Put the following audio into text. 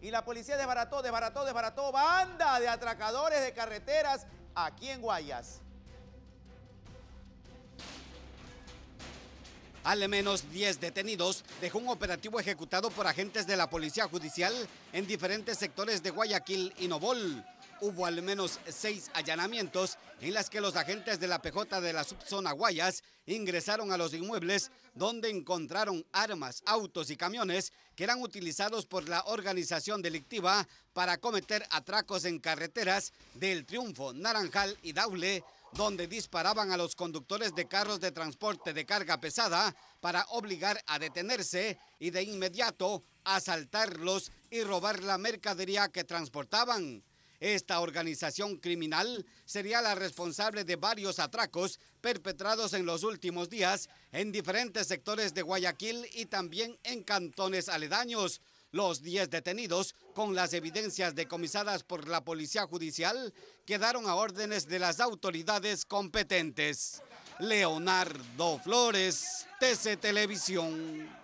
Y la policía desbarató, desbarató, desbarató banda de atracadores de carreteras aquí en Guayas. Al menos 10 detenidos dejó un operativo ejecutado por agentes de la Policía Judicial en diferentes sectores de Guayaquil y Nobol. Hubo al menos seis allanamientos en las que los agentes de la PJ de la subzona Guayas ingresaron a los inmuebles donde encontraron armas, autos y camiones que eran utilizados por la organización delictiva para cometer atracos en carreteras del Triunfo, Naranjal y Daule, donde disparaban a los conductores de carros de transporte de carga pesada para obligar a detenerse y de inmediato asaltarlos y robar la mercadería que transportaban. Esta organización criminal sería la responsable de varios atracos perpetrados en los últimos días en diferentes sectores de Guayaquil y también en cantones aledaños. Los 10 detenidos, con las evidencias decomisadas por la Policía Judicial, quedaron a órdenes de las autoridades competentes. Leonardo Flores, TC Televisión.